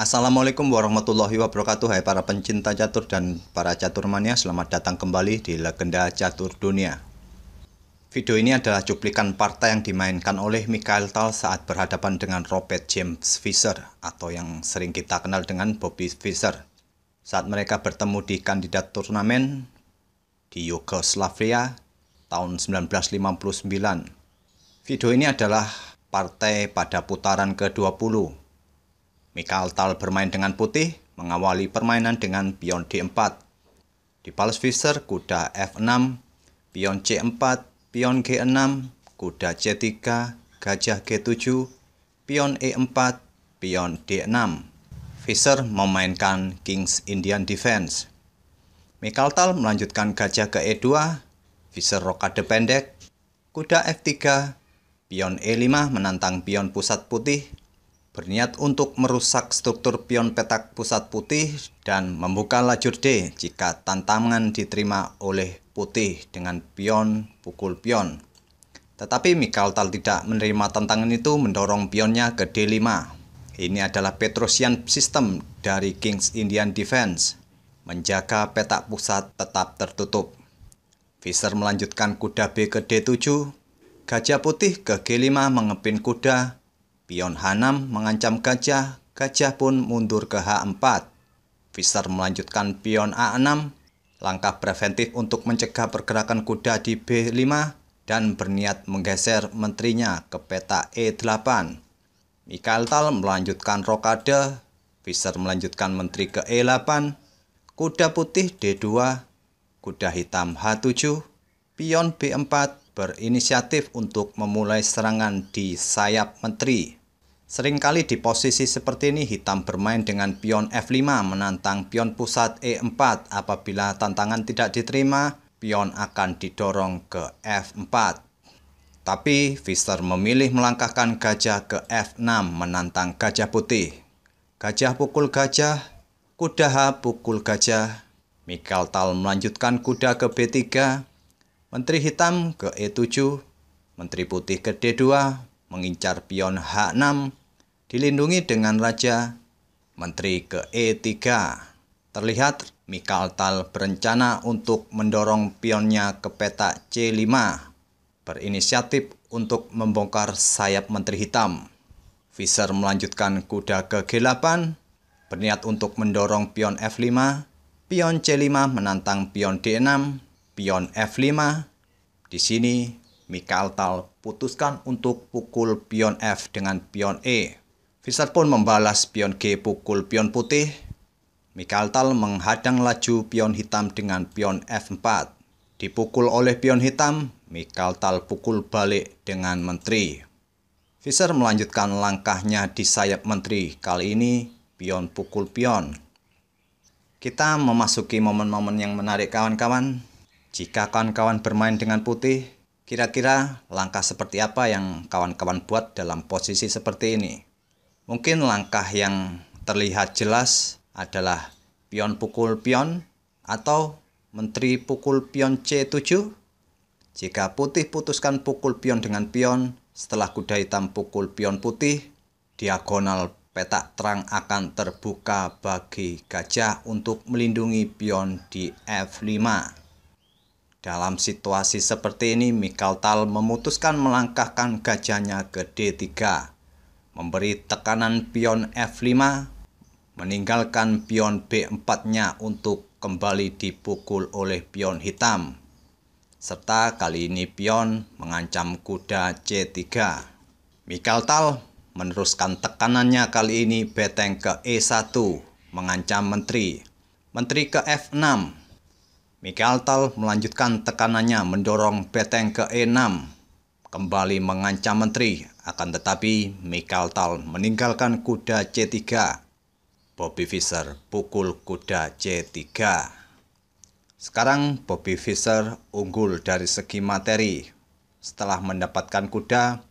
Assalamualaikum warahmatullahi wabarakatuh Hai para pencinta catur dan para catur mania Selamat datang kembali di Legenda Catur Dunia Video ini adalah cuplikan partai yang dimainkan oleh Michael Tal saat berhadapan dengan Robert James Fisher atau yang sering kita kenal dengan Bobby Fischer. Saat mereka bertemu di kandidat turnamen di Yugoslavia tahun 1959. Video ini adalah partai pada putaran ke-20 Mikael Tal bermain dengan putih, mengawali permainan dengan pion D4. Di Pals Fischer kuda F6, pion C4, pion G6, kuda C3, gajah G7, pion E4, pion D6. Fischer memainkan King's Indian Defense. Mikael Tal melanjutkan gajah ke E2, Fischer rokade pendek, kuda F3, pion E5 menantang pion pusat putih, berniat untuk merusak struktur pion petak pusat putih dan membuka lajur D jika tantangan diterima oleh putih dengan pion pukul pion. Tetapi Tal tidak menerima tantangan itu mendorong pionnya ke D5. Ini adalah Petrosian sistem dari Kings Indian Defense, menjaga petak pusat tetap tertutup. Fischer melanjutkan kuda B ke D7, gajah putih ke G5 mengepin kuda Pion H6 mengancam gajah, gajah pun mundur ke H4. Fischer melanjutkan pion A6, langkah preventif untuk mencegah pergerakan kuda di B5 dan berniat menggeser menterinya ke peta E8. Mikhail Tal melanjutkan rokade, Fischer melanjutkan menteri ke E8, kuda putih D2, kuda hitam H7, pion B4 berinisiatif untuk memulai serangan di sayap menteri. Seringkali di posisi seperti ini hitam bermain dengan pion F5 menantang pion pusat E4. Apabila tantangan tidak diterima, pion akan didorong ke F4. Tapi Fischer memilih melangkahkan gajah ke F6 menantang gajah putih. Gajah pukul gajah, kuda H pukul gajah. Mikhail Tal melanjutkan kuda ke B3, Menteri Hitam ke E7, Menteri Putih ke D2, mengincar pion H6, dilindungi dengan Raja Menteri ke-E3. Terlihat Mikaltal berencana untuk mendorong pionnya ke peta C5, berinisiatif untuk membongkar sayap Menteri Hitam. Fischer melanjutkan kuda ke G8, berniat untuk mendorong pion F5, pion C5 menantang pion D6, pion F5. Di sini, Mikaltal putuskan untuk pukul pion F dengan pion E Fisat pun membalas pion G pukul pion putih. Mikaltal menghadang laju pion hitam dengan pion F4. Dipukul oleh pion hitam, Mikaltal pukul balik dengan menteri. Fischer melanjutkan langkahnya di sayap menteri, kali ini pion pukul pion. Kita memasuki momen-momen yang menarik kawan-kawan. Jika kawan-kawan bermain dengan putih, kira-kira langkah seperti apa yang kawan-kawan buat dalam posisi seperti ini? Mungkin langkah yang terlihat jelas adalah pion pukul pion atau menteri pukul pion C7. Jika putih putuskan pukul pion dengan pion, setelah kuda hitam pukul pion putih, diagonal petak terang akan terbuka bagi gajah untuk melindungi pion di F5. Dalam situasi seperti ini, Mikaltal memutuskan melangkahkan gajahnya ke D3 memberi tekanan pion F5, meninggalkan pion B4-nya untuk kembali dipukul oleh pion hitam, serta kali ini pion mengancam kuda C3. Mikal Tal meneruskan tekanannya kali ini beteng ke E1, mengancam menteri. Menteri ke F6, Mikhail Tal melanjutkan tekanannya mendorong beteng ke E6, kembali mengancam menteri akan tetapi, Tal meninggalkan kuda C3. Bobby Fischer pukul kuda C3. Sekarang Bobby Fischer unggul dari segi materi. Setelah mendapatkan kuda,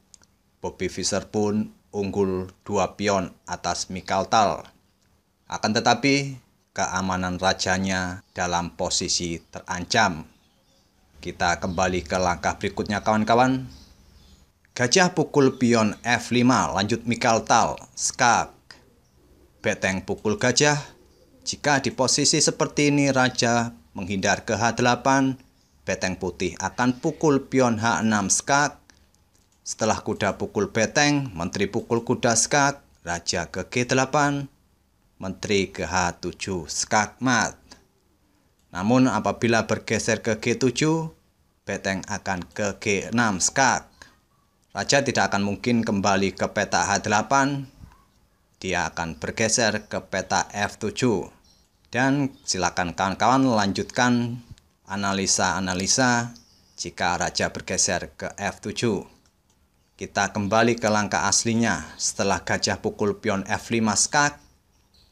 Bobby Fischer pun unggul dua pion atas Tal. Akan tetapi, keamanan rajanya dalam posisi terancam. Kita kembali ke langkah berikutnya kawan-kawan. Gajah pukul pion F5 lanjut Mikal Tal, skak. Beteng pukul gajah. Jika di posisi seperti ini raja menghindar ke H8, beteng putih akan pukul pion H6 skak. Setelah kuda pukul beteng, menteri pukul kuda skak, raja ke G8, menteri ke H7 skak mat. Namun apabila bergeser ke G7, beteng akan ke G6 skak. Raja tidak akan mungkin kembali ke peta H8, dia akan bergeser ke peta F7. Dan silakan kawan-kawan lanjutkan analisa-analisa jika raja bergeser ke F7. Kita kembali ke langkah aslinya setelah gajah pukul pion F5 skak,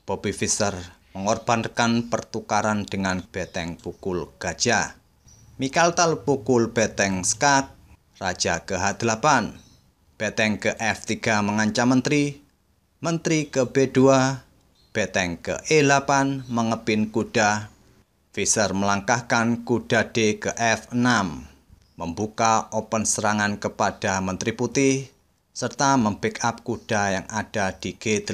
Bobby Fischer mengorbankan pertukaran dengan beteng pukul gajah. Mikhail Tal pukul beteng skak Raja ke H8, Beteng ke F3 mengancam menteri, menteri ke B2, Beteng ke E8 mengepin kuda, Fischer melangkahkan kuda D ke F6, membuka open serangan kepada menteri putih, serta membackup kuda yang ada di G8.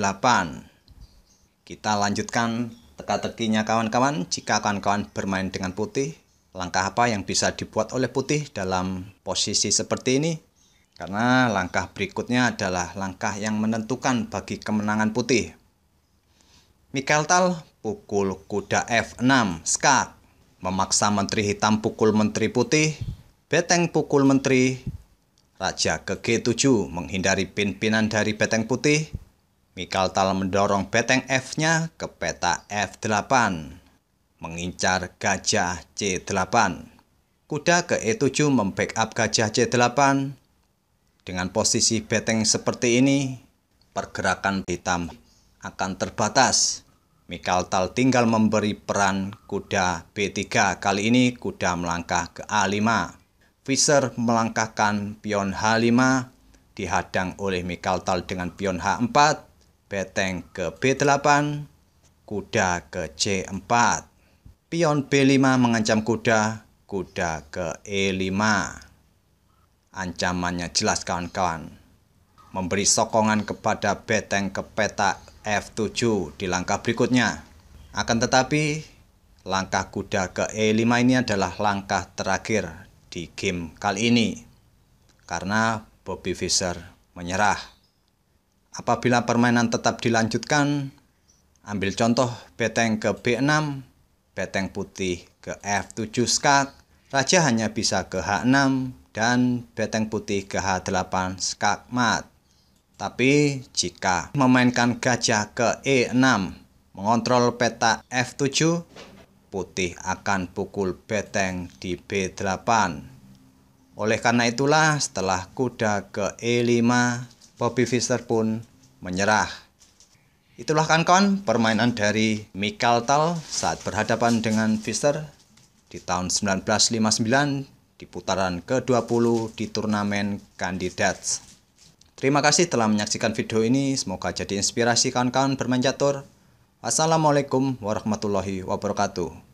Kita lanjutkan teka-tekinya kawan-kawan jika kawan-kawan bermain dengan putih Langkah apa yang bisa dibuat oleh putih dalam posisi seperti ini? Karena langkah berikutnya adalah langkah yang menentukan bagi kemenangan putih. Mikael Tal pukul kuda F6, skak. Memaksa menteri hitam pukul menteri putih, beteng pukul menteri, raja ke G7 menghindari pimpinan dari beteng putih, Mikael Tal mendorong beteng F-nya ke peta F8 mengincar gajah C8. Kuda ke E7 membackup gajah C8 dengan posisi beteng seperti ini, pergerakan hitam akan terbatas. Mikaltal tinggal memberi peran kuda B3. Kali ini kuda melangkah ke A5. Fischer melangkahkan pion H5 dihadang oleh Mikaltal dengan pion H4, beteng ke B8, kuda ke C4. Pion B5 mengancam kuda, kuda ke E5. Ancamannya jelas kawan-kawan. Memberi sokongan kepada beteng ke peta F7 di langkah berikutnya. Akan tetapi, langkah kuda ke E5 ini adalah langkah terakhir di game kali ini. Karena Bobby Fischer menyerah. Apabila permainan tetap dilanjutkan, ambil contoh beteng ke B6 beteng putih ke F7 skak, raja hanya bisa ke H6 dan beteng putih ke H8 skak mat. Tapi jika memainkan gajah ke E6, mengontrol peta F7, putih akan pukul beteng di B8. Oleh karena itulah setelah kuda ke E5, Bobby Fischer pun menyerah. Itulah kan kawan permainan dari Mikhail Tal saat berhadapan dengan Fischer di tahun 1959 di putaran ke-20 di turnamen kandidat. Terima kasih telah menyaksikan video ini, semoga jadi inspirasi kawan-kawan bermain catur. Assalamualaikum warahmatullahi wabarakatuh.